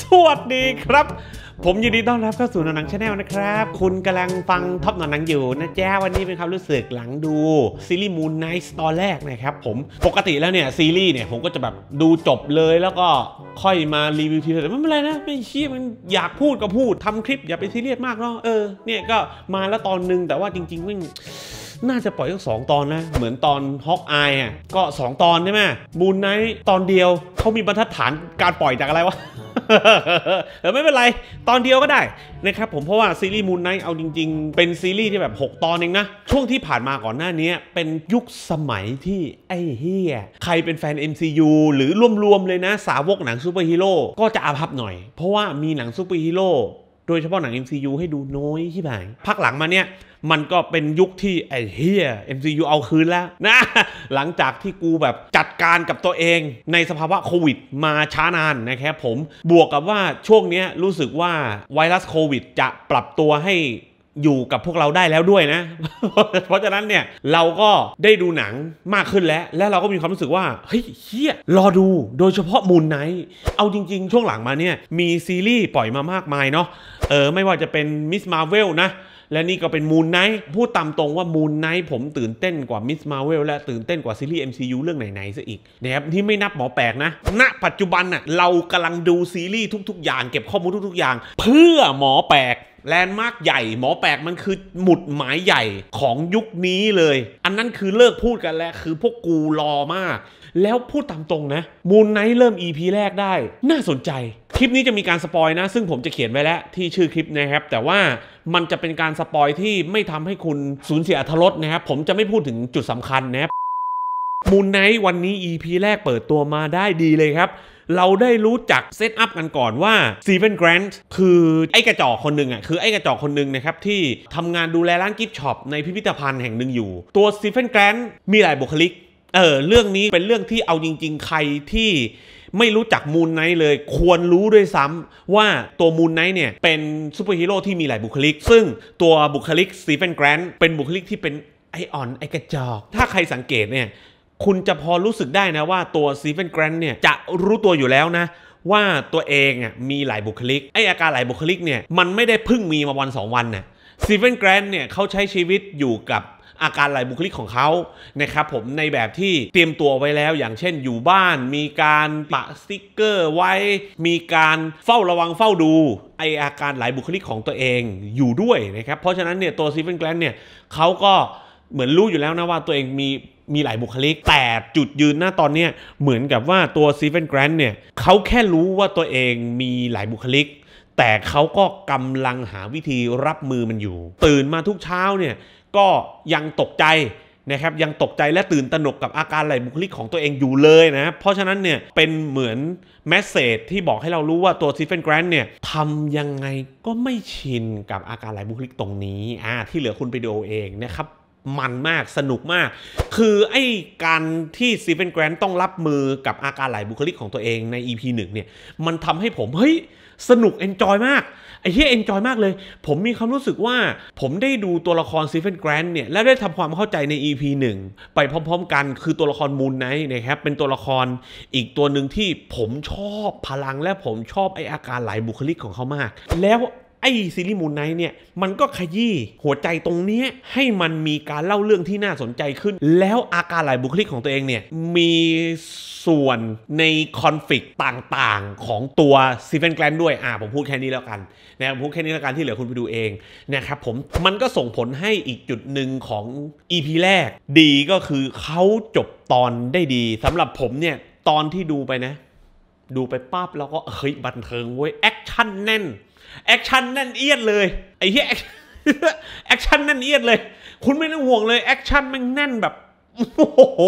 สวัสดีครับ ผมยินดีต้อนรับเข้าสู่หนังชาแนลนะครับ คุณกำลังฟังท็อปหนังอยู่นะแจ้วันนี้เป็นความรู้สึกหลังดูซีรีส์มูนไนท์ตอนแรกนะครับผมปกติแล้วเนี่ย ซีรีส์เนี่ยผมก็จะแบบดูจบเลยแล้วก็ค่อยมารีวิวทียวไม่เป็นไรนะไม่ชี้มันอยากพูดก็พูดทำคลิปอย่าไปซีเรียสมากเนาะเออเนี่ยก็มาแล้วตอนนึงแต่ว่าจริงๆมันน่าจะปล่อยทั้งสองตอนนะ เหมือนตอนฮอกอายอ่ะก็ 2 ตอนใช่ไหมมูนไนตอนเดียวเขามีบรรทัดฐานการปล่อยจากอะไรวะแต่ไม่เป็นไรตอนเดียวก็ได้ นะครับผมเพราะว่าซีรีส์มูนไนเอาจริงๆ เป็นซีรีส์ที่แบบ6 ตอนเองนะ ช่วงที่ผ่านมาก่อนหน้านี้ เป็นยุคสมัยที่ไอ้เฮียใครเป็นแฟน MCU หรือรวมๆเลยนะ สาวกหนังซูเปอร์ฮีโร่ก็จะอาภัพหน่อย เพราะว่ามีหนังซูเปอร์ฮีโร่โดยเฉพาะหนัง MCU ให้ดูน้อยที่ไหนพักหลังมาเนี่ยมันก็เป็นยุคที่ไอ้เฮีย MCU เอาคืนแล้วนะหลังจากที่กูแบบจัดการกับตัวเองในสภาวะโควิด มาช้านานนะครับผม บวกกับว่าช่วงนี้รู้สึกว่าไวรัสโควิดจะปรับตัวให้อยู่กับพวกเราได้แล้วด้วยนะ เพราะฉะนั้นเนี่ย เราก็ได้ดูหนังมากขึ้นแล้ว และเราก็มีความรู้สึกว่า เฮ้ยเฮียรอดูโดยเฉพาะมูลไนเอาจริงๆ ช่วงหลังมาเนี่ย มีซีรีส์ปล่อยมามากมายเนาะเออ ไม่ว่าจะเป็นมิสมาเวลนะและนี่ก็เป็นมูนไนท์พูดตามตรงว่ามูนไนท์ผมตื่นเต้นกว่ามิสมาเวลและตื่นเต้นกว่าซีรีส์ MCU เรื่องไหนๆซะอีกนะครับ ที่ไม่นับหมอแปลกนะ ณปัจจุบันน่ะเรากำลังดูซีรีส์ทุกๆ อย่าง เก็บข้อมูลทุกๆอย่าง เพื่อหมอแปลกแลนด์มาร์กใหญ่ หมอแปลกมันคือหมุดหมายใหญ่ของยุคนี้เลย อันนั้นคือเลิกพูดกันแล้ว คือพวกกูรอมากแล้วพูดตามตรงนะมูลไนท์เริ่ม EP แรกได้ น่าสนใจคลิปนี้จะมีการสปอยนะ ซึ่งผมจะเขียนไว้แล้ว ที่ชื่อคลิปนะครับ แต่ว่ามันจะเป็นการสปอยที่ไม่ทำให้คุณสูญเสียอรรถรสนะครับ ผมจะไม่พูดถึงจุดสำคัญนะครับมูลไนท์วันนี้ EP แรกเปิดตัวมาได้ดีเลยครับ เราได้รู้จักเซตอัพกันก่อนว่าซีเวนแกรนด์คือ ไอ้กระจอกคนหนึ่งอ่ะคือไอ้กระจอกคนหนึ่งนะครับที่ทำงานดูแลร้านกิฟช็อปในพิพิธภัณฑ์แห่งหนึ่งอยู่ตัวซีเวนแกรนด์มีหลายบุคลิกเออเรื่องนี้เป็นเรื่องที่เอาจริง ๆ ใครที่ไม่รู้จักมูลไนท์เลยควรรู้ด้วยซ้ำว่าตัวมูลไนท์เนี่ยเป็นซูเปอร์ฮีโร่ที่มีหลายบุคลิก ซึ่งตัวบุคลิกสตีเฟนแกรนด์เป็นบุคลิกที่เป็นไอออนไอกระจอกถ้าใครสังเกตเนี่ยคุณจะพอรู้สึกได้นะว่าตัวสตีเฟนแกรนด์เนี่ยจะรู้ตัวอยู่แล้วนะว่าตัวเองอ่ะมีหลายบุคลิกไออาการหลายบุคลิกเนี่ยมันไม่ได้เพึ่งมีมาวัน 2 วันนะซีเฟนแกรนเนี่ยเขาใช้ชีวิตอยู่กับอาการหลายบุคลิกของเขานะครับผม ในแบบที่เตรียมตัวไว้แล้ว อย่างเช่นอยู่บ้าน มีการปะสติ๊กเกอร์ไว้ มีการเฝ้าระวังเฝ้าดูไออาการหลายบุคลิกของตัวเองอยู่ด้วยนะครับ เพราะฉะนั้นเนี่ยตัวซีเฟนแกลนเนี่ยเขาก็เหมือนรู้อยู่แล้วนะว่าตัวเองมีมีหลายบุคลิก แต่จุดยืนหน้าตอนเนี้ยเหมือนกับว่าตัวซีเฟนแกรนเนี่ยเขาแค่รู้ว่าตัวเองมีหลายบุคลิกแต่เขาก็กำลังหาวิธีรับมือมันอยู่ ตื่นมาทุกเช้าเนี่ย ก็ยังตกใจนะครับยังตกใจและตื่นตระหนกกับอาการไหลบุคลิกของตัวเองอยู่เลยนะ เพราะฉะนั้นเนี่ยเป็นเหมือนแมสเซจที่บอกให้เรารู้ว่าตัวซีเฟนแกรนเนี่ยทำยังไงก็ไม่ชินกับอาการไหลบุคลิกตรงนี้อ่าที่เหลือคุณไปดูเองนะครับ มันมากสนุกมาก คือไอ้การที่ซีเฟนแกรนต้องรับมือกับอาการไหลบุคลิกของตัวเองใน EP 1เนี่ยมันทำให้ผมเฮ้ยสนุกเอนจอยมาก ไอ้ที่เอนจอยมากเลย ผมมีความรู้สึกว่าผมได้ดูตัวละครซีเฟนแกรนเนี่ย แล้ว ได้ทำความเข้าใจใน EP 1ไป พร้อมๆ กันคือตัวละครมูนไนท์นะครับ เป็นตัวละครอีกตัวหนึ่งที่ผมชอบพลัง และผมชอบ ไออาการหลายบุคลิกของเขามาก แล้วไอ้ซีรีส์มูนไนท์เนี่ยมันก็ขยี้หัวใจตรงนี้ให้มันมีการเล่าเรื่องที่น่าสนใจขึ้น แล้วอาการหลายบุคลิกของตัวเองเนี่ยมีส่วนในคอนฟ lict ต่างๆของตัวซีเฟนแกลนด้วยอ่าผมพูดแค่นี้แล้วกันนะผมพูดแค่นี้แล้วกันที่เหลือคุณไปดูเองนะครับผมมันก็ส่งผลให้อีกจุดหนึ่งของ EP แรก ดีก็คือเขาจบตอนได้ดีสำหรับผมเนี่ยตอนที่ดูไปนะ ดูไปปั๊บแล้วก็เฮ้ยบันเทิงเว้ยแอคชั่นแน่นแอคชั่นนั่นเอียดเลยไอ้เหี้ยแอคชั่นนั่นเอียดเลย คุณไม่ต้องห่วงเลย แอคชั่นมันแน่นแบบโอ้โห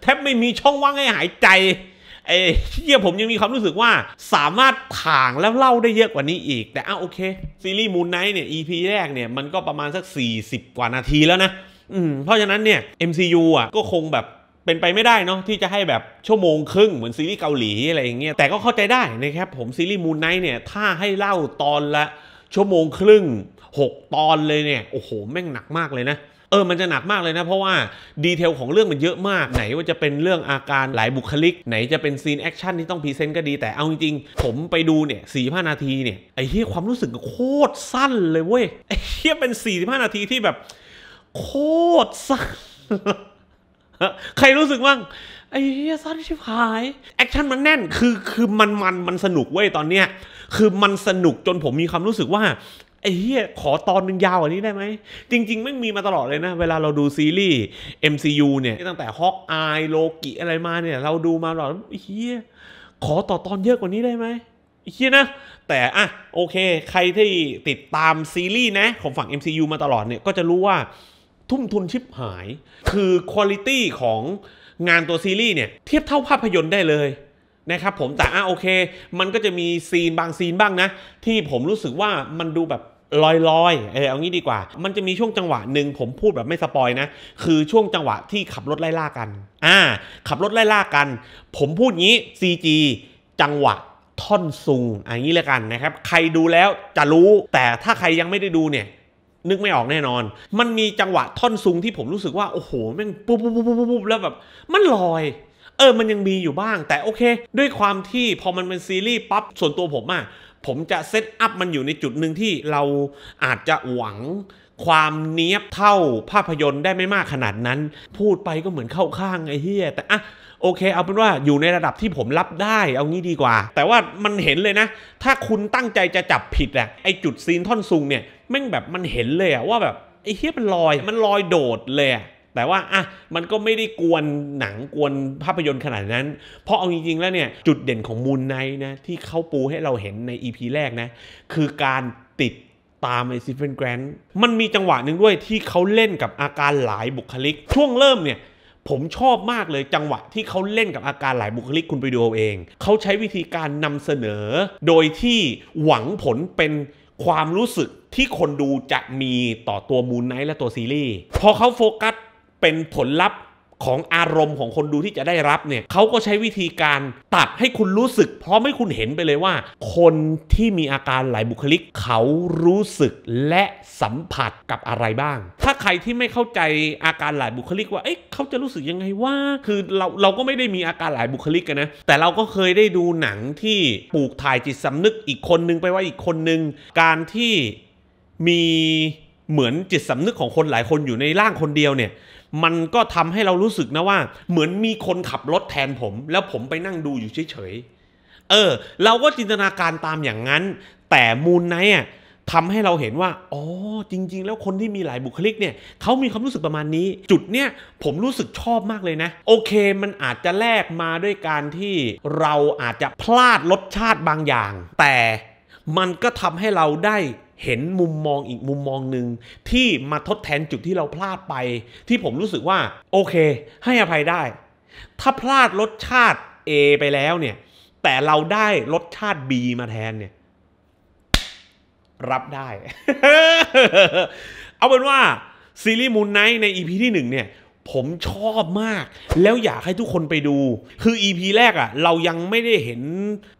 แทบไม่มีช่องว่างให้หายใจไอ้เหี้ยผมยังมีความรู้สึกว่า สามารถถ่างแล้วเล่าได้เยอะกว่านี้อีก แต่อ้าวโอเค ซีรีส์มูนไนท์เนี่ย EP แรกเนี่ยมันก็ประมาณสัก 40 กว่านาทีแล้วนะอืมเพราะฉะนั้นเนี่ย MCU อ่ะก็คงแบบเป็นไปไม่ได้เนาะที่จะให้แบบชั่วโมงครึ่ง เหมือนซีรีส์เกาหลีอะไรอย่างเงี้ยแต่ก็เข้าใจได้นะครับ ผมซีรีส์มูนไนท์เนี่ย ถ้าให้เล่าตอนละ ชั่วโมงครึ่ง6ตอนเลยเนี่ย โอ้โห แม่งหนักมากเลยนะ เออมันจะหนักมากเลยนะ เพราะว่าดีเทลของเรื่องมันเยอะมาก ไหนว่าจะเป็นเรื่องอาการหลายบุคลิกไหนจะเป็นซีนแอคชั่นที่ต้องพรีเซนต์ก็ดี แต่เอาจริงๆผมไปดูเนี่ยสี่นาทีเนี่ยไอ้เหี้ยความรู้สึกโคตรสั้นเลยเว้ยไอ้เหี้ยเป็นสี่นาทีที่แบบโคตรสั้นใครรู้สึกบ้างไอ้เฮียสั้นชิบหายแอคชั่นมันแน่นคือคือมันมันมันสนุกเว้ยตอนเนี้ย คือมันสนุกจนผมมีความรู้สึกว่า ไอ้เฮียขอตอนนึงยาวกว่านี้ได้ไหม จริงๆไม่มีมาตลอดเลยนะเวลาเราดูซีรีส์ MCU เนี่ยตั้งแต่ฮอกอายโลกิอะไรมาเนี่ย เราดูมาตลอดไอ้เฮียขอต่อตอนเยอะกว่านี้ได้ไหมไอ้เฮียนะ แต่อ่ะโอเค ใครที่ติดตามซีรีส์นะของฝั่ง MCU มาตลอดเนี่ยก็จะรู้ว่าทุ่มทุนชิบหายคือคุณลิตี้ของงานตัวซีรีส์เนี่ย เทียบเท่าภาพยนตร์ได้เลยนะครับผมแต่อ่ะโอเค มันก็จะมีซีนบางซีนบ้างนะ ที่ผมรู้สึกว่ามันดูแบบลอยลอยเออเอางี้ดีกว่า มันจะมีช่วงจังหวะหนึ่ง ผมพูดแบบไม่สปอยนะ คือช่วงจังหวะที่ขับรถไล่ล่ากันอ่าขับรถไล่ล่ากัน ผมพูดงี้ CG จังหวะท่อนซุงอย่างนี้แล้วกันนะครับใครดูแล้วจะรู้แต่ถ้าใครยังไม่ได้ดูเนี่ยนึกไม่ออกแน่นอน มันมีจังหวะท่อนซุงที่ผมรู้สึกว่าโอ้โหแม่งปุ๊บปุ๊บปุ๊บปุ๊บแล้วแบบมันลอย เออมันยังมีอยู่บ้าง แต่โอเค ด้วยความที่พอมันเป็นซีรีส์ปั๊บ ส่วนตัวผมอะผมจะเซตอัพมันอยู่ในจุดหนึ่งที่เราอาจจะหวังความเนี้ยบเท่าภาพยนตร์ได้ไม่มากขนาดนั้น พูดไปก็เหมือนเข้าข้างไอ้เฮียแต่อะโอเคเอาเป็นว่าอยู่ในระดับที่ผมรับได้เอางี้ดีกว่า แต่ว่ามันเห็นเลยนะ ถ้าคุณตั้งใจจะจับผิดอะไอจุดซีนท่อนซุงเนี่ยแม่งแบบมันเห็นเลยอะว่าแบบ ไอเฮียมันลอยมันลอยโดดเลย แต่ว่าอ่ะมันก็ไม่ได้กวนหนังกวนภาพยนตร์ขนาดนั้นเพราะเอาจริงๆแล้วเนี่ย จุดเด่นของมูลไนนะที่เขาปูให้เราเห็นใน EP แรกนะคือการติดตามไอซิฟเฟนแกรนมันมีจังหวะหนึ่งด้วยที่เขาเล่นกับอาการหลายบุคลิก ช่วงเริ่มเนี่ยผมชอบมากเลยจังหวะ ที่เขาเล่นกับอาการหลายบุคลิกคุณไปดูเอาเอง เขาใช้วิธีการนำเสนอ โดยที่หวังผลเป็นความรู้สึกที่คนดูจะมีต่อตัวมูนไนท์และตัวซีรีส์ พอเขาโฟกัสเป็นผลลัพธ์ของอารมณ์ของคนดูที่จะได้รับเนี่ยเขาก็ใช้วิธีการตัดให้คุณรู้สึก เพราะไม่คุณเห็นไปเลยว่า คนที่มีอาการหลายบุคลิกเขารู้สึกและสัมผัสกับอะไรบ้าง ถ้าใครที่ไม่เข้าใจอาการหลายบุคลิกว่าเอ๊ะเขาจะรู้สึกยังไงว่าคือเราเราก็ไม่ได้มีอาการหลายบุคลิกกันนะแต่เราก็เคยได้ดูหนังที่ปลูกถ่ายจิตสำนึกอีกคนนึงไปว่าอีกคนนึง การที่มีเหมือนจิตสำนึกของคนหลายคนอยู่ในร่างคนเดียวเนี่ยมันก็ทำให้เรารู้สึกนะว่า เหมือนมีคนขับรถแทนผม แล้วผมไปนั่งดูอยู่เฉยๆ เออเราก็จินตนาการตามอย่างนั้น แต่มูลไนอ่ะทำให้เราเห็นว่าอ๋อจริงๆแล้วคนที่มีหลายบุคลิกเนี่ยเขามีความรู้สึกประมาณนี้ จุดเนี้ย ผมรู้สึกชอบมากเลยนะ โอเคมันอาจจะแลกมาด้วยการที่เราอาจจะพลาดรสชาติบางอย่าง แต่มันก็ทำให้เราได้เห็นมุมมองอีกมุมมองหนึ่งที่มาทดแทนจุดที่เราพลาดไป ที่ผมรู้สึกว่าโอเค ให้อภัยได้ ถ้าพลาดรสชาติ A ไปแล้วเนี่ย แต่เราได้รสชาติ B มาแทนเนี่ย รับได้ เอาเป็นว่า ซีรีส์มูนไนท์ใน EP ที่1เนี่ยผมชอบมาก แล้วอยากให้ทุกคนไปดู คือ EP แรกอะ่ะเรายังไม่ได้เห็น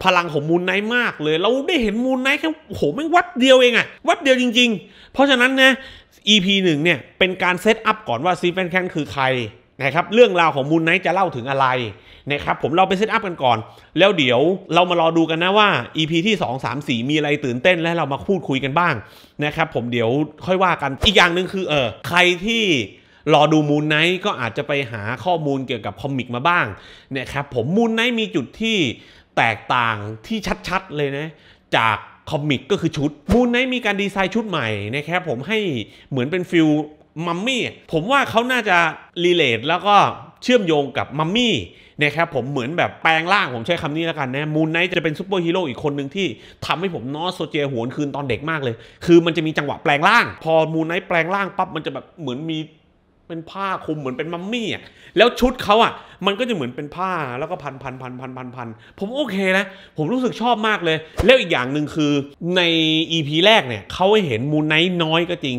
พลังของมูลไนท์มากเลยเราได้เห็นมูลไนท์แค่โหแม่งวัดเดียวเองอะ่ะวัดเดียวจริง ๆ เพราะฉะนั้นนะ EP หนึ่งเนี่ยเป็นการเซตอัพก่อนว่าซีแฟนแคนคือใครนะครับเรื่องราวของมูลไนท์จะเล่าถึงอะไรนะครับผมเราไปเซตอัพกันก่อน แล้วเดี๋ยวเรามารอดูกันนะว่า EP ที่2 3 4 มีอะไรตื่นเต้นและเรามาพูดคุยกันบ้างนะครับผมเดี๋ยวค่อยว่ากันอีกอย่างหนึ่งคือเออใครที่รอดูมูนไนท์ก็อาจจะไปหาข้อมูลเกี่ยวกับคอมิกมาบ้างเนี่ยครับผมมูนไนท์มีจุดที่แตกต่างที่ชัด ๆเลยนะ จากคอมิกก็คือชุดมูนไนท์มีการดีไซน์ชุดใหม่นะครับผมให้เหมือนเป็นฟิลมัมมี่ ผมว่าเขาน่าจะรีเลทแล้วก็เชื่อมโยงกับมัมมี่นะครับผมเหมือนแบบแปลงร่าง ผมใช้คำนี้แล้วกันนะมูนไนท์จะเป็นซูเปอร์ฮีโร่อีกคนหนึ่งที่ทำให้ผมนอสโซเจหวนคืนตอนเด็กมากเลย คือมันจะมีจังหวะแปลงร่าง พอมูนไนท์แปลงร่างปั๊บมันจะแบบเหมือนมีเป็นผ้าคลุมเหมือนเป็นมัมมี่อ่ะ แล้วชุดเขาอ่ะมันก็จะเหมือนเป็นผ้าแล้วก็พันพันพันพันพันพัน ผมโอเคนะ ผมรู้สึกชอบมากเลย แล้วอีกอย่างหนึ่งคือใน EP แรกเนี่ยเขาให้เห็นมูนไนท์น้อยก็จริง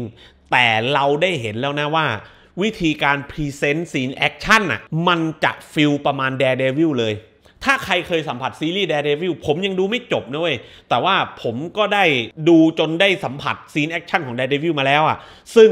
แต่เราได้เห็นแล้วนะว่า วิธีการพรีเซนต์ซีนแอคชั่นอ่ะมันจะฟิลประมาณแดร์เดวิลเลย ถ้าใครเคยสัมผัสซีรีส์ Daredevil ผมยังดูไม่จบนะเว้ย แต่ว่าผมก็ได้ดูจนได้สัมผัสซีนแอคชั่นของ Daredevil มาแล้วอะ่ะ ซึ่ง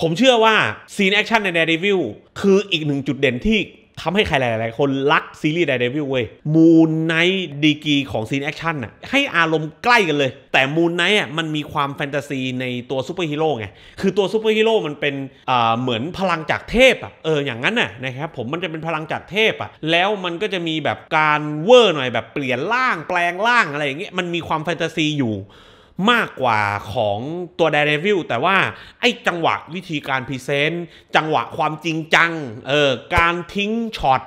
ผมเชื่อว่าซีนแอคชั่นในเดริวิลคืออีกหนึ่งจุดเด่นที่ทำให้ใครหลายๆคนรักซีรีส์ไดเดวิลเว้ยมูนไนท์ดีกีของซีนแอคชั่นน่ะให้อารมณ์ใกล้กันเลย แต่มูนไนท์อ่ะมันมีความแฟนตาซีในตัวซูเปอร์ฮีโร่ไง คือตัวซูเปอร์ฮีโร่มันเป็นอ่เหมือนพลังจากเทพอ่ะเอออย่างนั้นน่ะนะครับผมมันจะเป็นพลังจากเทพอ่ะแล้วมันก็จะมีแบบการเวอร์หน่อยแบบเปลี่ยนร่างแปลงร่างอะไรอย่างเงี้ยมันมีความแฟนตาซีอยู่มากกว่าของตัวเดรวิลแต่ว่า ไอ้จังหวะวิธีการพรีเซนต์จังหวะความจริงจังเออการทิ้งช็อต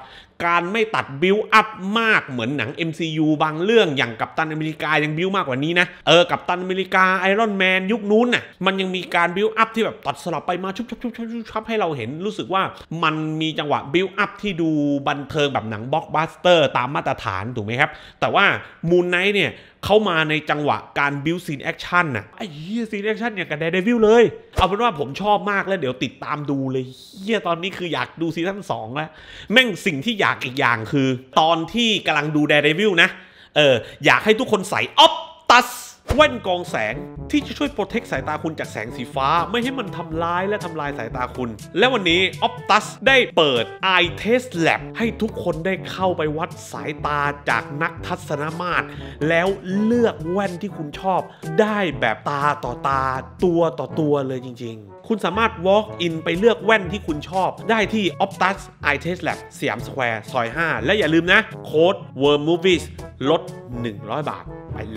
การไม่ตัดบิลอัพมากเหมือนหนัง MCU บางเรื่องอย่างกัปตันอเมริกายังบิลมากกว่านี้นะเออกัปตันอเมริกาไอรอนแมนยุคนู้นน่ะมันยังมีการบิลอัพที่แบบตัดสลับไปมาชุบชุบชุบชุบชุบชบให้เราเห็นรู้สึกว่ามันมีจังหวะบิลอัพที่ดูบันเทิงแบบหนังบล็อกบัสเตอร์ตามมาตรฐานถูกไหมครับ แต่ว่ามูนไนท์เนี่ยเข้ามาในจังหวะการบิวซีนแอคชั่นน่ะไอ้เฮียซีนแอคชั่นเนี่ยกับเดเดวิลเลย เอาเป็นว่าผมชอบมากแล้ว เดี๋ยวติดตามดูเลยเฮียตอนนี้คืออยากดูซีซั่นสองแล้ว แม่งสิ่งที่อยากอีกอย่างคือ ตอนที่กำลังดูเดเดวิลนะ เออ อยากให้ทุกคนใส่ออฟตัสแว่นกองแสงที่จะช่วยโปรเทคสายตาคุณจากแสงสีฟ้าไม่ให้มันทำร้ายและทำลายสายตาคุณ และวันนี้ Optus ได้เปิด Eye Test Lab ให้ทุกคนได้เข้าไปวัดสายตาจากนักทัศนมาตร แล้วเลือกแว่นที่คุณชอบ ได้แบบตาต่อตาตัวต่อตัวเลยจริงๆ คุณสามารถ walk in ไปเลือกแว่นที่คุณชอบ ได้ที่ Optus Eye Test Lab สยามสแควร์ซอย 5 และอย่าลืมนะโค้ด w o r m Movies ลด 100 บาท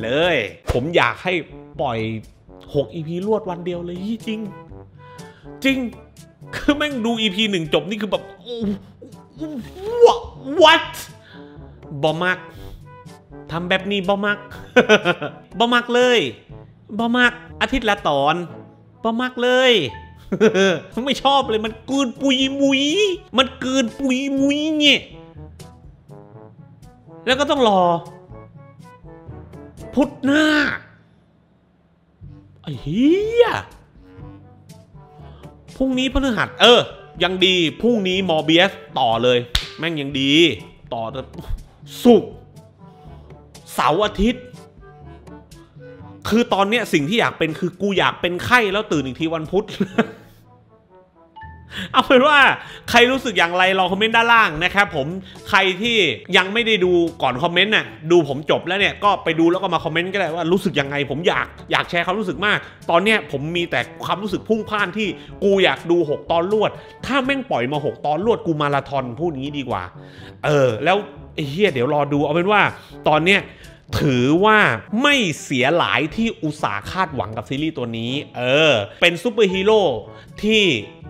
เลยผมอยากให้ปล่อย 6 EP รวดวันเดียวเลยจริง จริงคือแม่งดู EP หนึ่งจบนี่คือแบบ what บอมักทำแบบนี้บอมักบอมักเลยบอมัก อาทิตย์ละตอนบอมักเลยไม่ชอบเลยมันกืนปุยมุย มันกืนปุยมุยเนี่ยแล้วก็ต้องรอพุทธหน้าไอ้เฮียพรุ่งนี้พฤหัส เออ ยังดี พรุ่งนี้มอเบียสต่อเลย แม่งยังดีต่อสุกเสาร์อาทิตย์ คือตอนเนี้ยสิ่งที่อยากเป็นคือกูอยากเป็นไข้แล้วตื่นอีกทีวันพุธเอาเป็นว่าใครรู้สึกอย่างไรลองคอมเมนต์ด้านล่างนะครับผมใครที่ยังไม่ได้ดูก่อนคอมเมนต์น่ะดูผมจบแล้วเนี่ยก็ไปดูแล้วก็มาคอมเมนต์ก็ได้ว่ารู้สึกยังไง ผมอยากอยากแชร์ความรู้สึกมาก ตอนเนี้ยผมมีแต่ความรู้สึกพุ่งพ่านที่กูอยากดู 6 ตอนรวด ถ้าแม่งปล่อยมา 6 ตอนรวดกูมาราธอนพูดนี้ดีกว่า เออแล้วเฮียเดี๋ยวรอดูเอาเป็นว่าตอนเนี้ยถือว่าไม่เสียหลายที่อุตสาหคาดหวังกับซีรีส์ตัวนี้ เออ เป็นซูเปอร์ฮีโร่ที่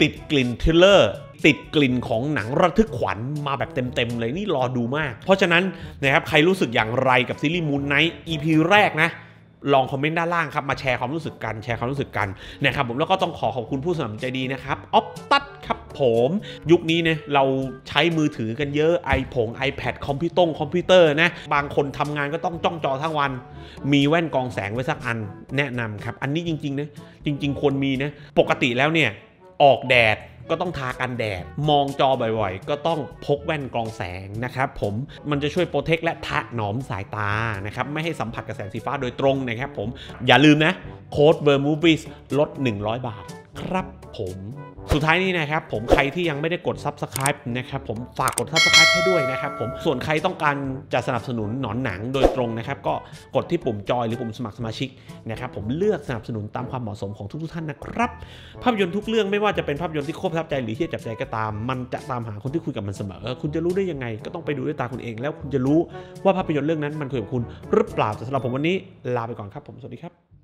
ติดกลิ่นทิลเลอร์ ติดกลิ่นของหนังระทึกขวัญมาแบบเต็มๆเลยนี่รอดูมาก เพราะฉะนั้นนะครับใครรู้สึกอย่างไรกับซีรีส์มูนไนท์ EP แรกนะลองคอมเมนต์ด้านล่างครับมาแชร์ความรู้สึกกัน แชร์ความรู้สึกกันนะครับผมแล้วก็ต้องขอขอบคุณผู้สนับสนุนใจดีนะครับออฟตัดครับผม ยุคนี้เนี่ยเราใช้มือถือกันเยอะไอผง iPad คอมพิวตงคอมพิวเตอร์นะบางคนทำงานก็ต้องจ้องจอทั้งวัน มีแว่นกองแสงไว้สักอันแนะนำครับ อันนี้จริงๆนะจริง ๆควรมีนะปกติแล้วเนี่ยออกแดดก็ต้องทากันแดด มองจอบ่อยๆ ก็ต้องพกแว่นกรองแสงนะครับผม มันจะช่วยโปรเทคและถนอมสายตา นะครับ ไม่ให้สัมผัสกับแสงสีฟ้าโดยตรงนะครับผม อย่าลืมนะ โค้ดเบอร์มูฟวิสลด 100 บาทครับผมสุดท้ายนี้นะครับ ผมใครที่ยังไม่ได้กด Subscribe นะครับผมฝากกด Subscribe ให้ด้วยนะครับ ผม ส่วนใครต้องการจะสนับสนุนหนอนหนังโดยตรงนะครับ ก็กดที่ปุ่มจอย หรือปุ่มสมัครสมาชิกนะครับผมเลือกสนับสนุนตามความเหมาะสมของทุกๆท่านนะครับ ภาพยนตร์ทุกเรื่องไม่ว่าจะเป็นภาพยนตร์ที่โคตรบทับใจหรือที่จับใจก็ตาม มันจะตามหาคนที่คุยกับมันเสมอคุณจะรู้ได้ยังไง ก็ต้องไปดูด้วยตาคุณเอง แล้วคุณจะรู้ว่าภาพยนตร์เรื่องนั้นมันคุยกับคุณหรือเปล่าแต่สำหรับผมวันนี้ลาไปก่อนครับ ผมสวัสดีครับ